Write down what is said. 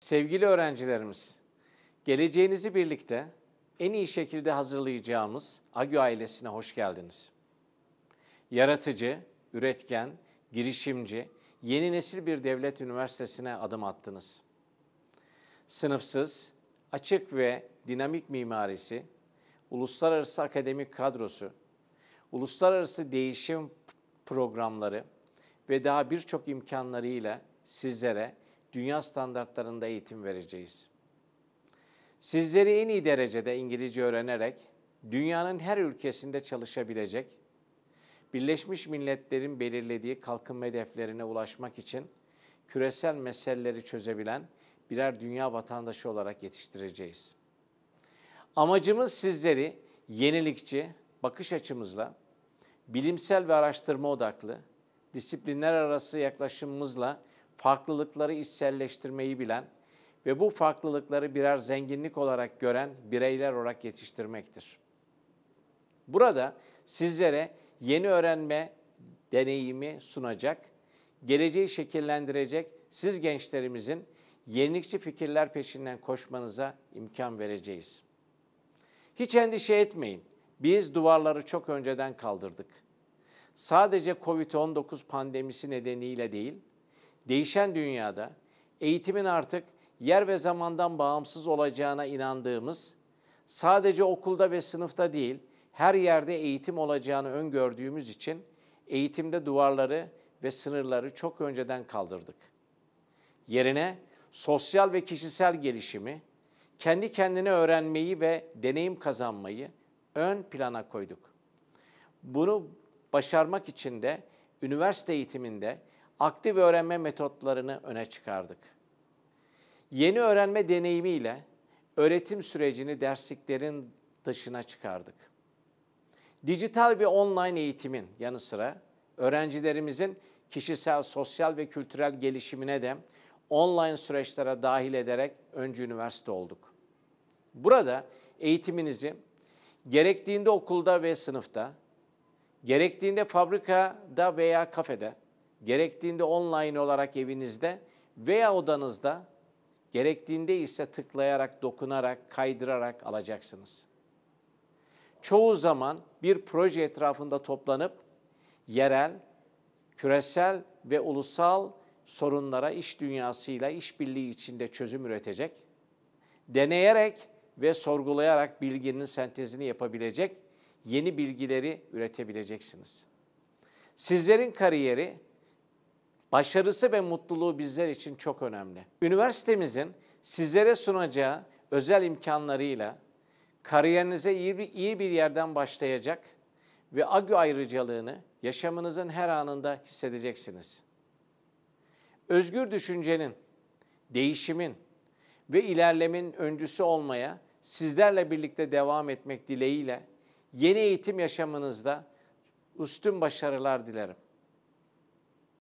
Sevgili öğrencilerimiz, geleceğinizi birlikte en iyi şekilde hazırlayacağımız AGÜ ailesine hoş geldiniz. Yaratıcı, üretken, girişimci, yeni nesil bir devlet üniversitesine adım attınız. Sınıfsız, açık ve dinamik mimarisi, uluslararası akademik kadrosu, uluslararası değişim programları ve daha birçok imkanlarıyla sizlere dünya standartlarında eğitim vereceğiz. Sizleri en iyi derecede İngilizce öğrenerek dünyanın her ülkesinde çalışabilecek, Birleşmiş Milletler'in belirlediği kalkınma hedeflerine ulaşmak için küresel meseleleri çözebilen birer dünya vatandaşı olarak yetiştireceğiz. Amacımız sizleri yenilikçi bakış açımızla, bilimsel ve araştırma odaklı, disiplinler arası yaklaşımımızla farklılıkları içselleştirmeyi bilen ve bu farklılıkları birer zenginlik olarak gören bireyler olarak yetiştirmektir. Burada sizlere yeni öğrenme deneyimi sunacak, geleceği şekillendirecek siz gençlerimizin yenilikçi fikirler peşinden koşmanıza imkan vereceğiz. Hiç endişe etmeyin. Biz duvarları çok önceden kaldırdık. Sadece Covid-19 pandemisi nedeniyle değil, değişen dünyada eğitimin artık yer ve zamandan bağımsız olacağına inandığımız, sadece okulda ve sınıfta değil, her yerde eğitim olacağını öngördüğümüz için eğitimde duvarları ve sınırları çok önceden kaldırdık. Yerine sosyal ve kişisel gelişimi, kendi kendine öğrenmeyi ve deneyim kazanmayı ön plana koyduk. Bunu başarmak için de üniversite eğitiminde aktif öğrenme metotlarını öne çıkardık. Yeni öğrenme deneyimiyle öğretim sürecini dersliklerin dışına çıkardık. Dijital bir online eğitimin yanı sıra öğrencilerimizin kişisel, sosyal ve kültürel gelişimine de online süreçlere dahil ederek öncü üniversite olduk. Burada eğitiminizi gerektiğinde okulda ve sınıfta, gerektiğinde fabrikada veya kafede, gerektiğinde online olarak evinizde veya odanızda, gerektiğinde ise tıklayarak, dokunarak, kaydırarak alacaksınız. Çoğu zaman bir proje etrafında toplanıp yerel, küresel ve ulusal sorunlara iş dünyasıyla işbirliği içinde çözüm üretecek, deneyerek ve sorgulayarak bilginin sentezini yapabilecek, yeni bilgileri üretebileceksiniz. Sizlerin kariyeri başarısı ve mutluluğu bizler için çok önemli. Üniversitemizin sizlere sunacağı özel imkanlarıyla kariyerinize iyi bir, iyi bir yerden başlayacak ve AGÜ ayrıcalığını yaşamınızın her anında hissedeceksiniz. Özgür düşüncenin, değişimin ve ilerlemenin öncüsü olmaya sizlerle birlikte devam etmek dileğiyle yeni eğitim yaşamınızda üstün başarılar dilerim.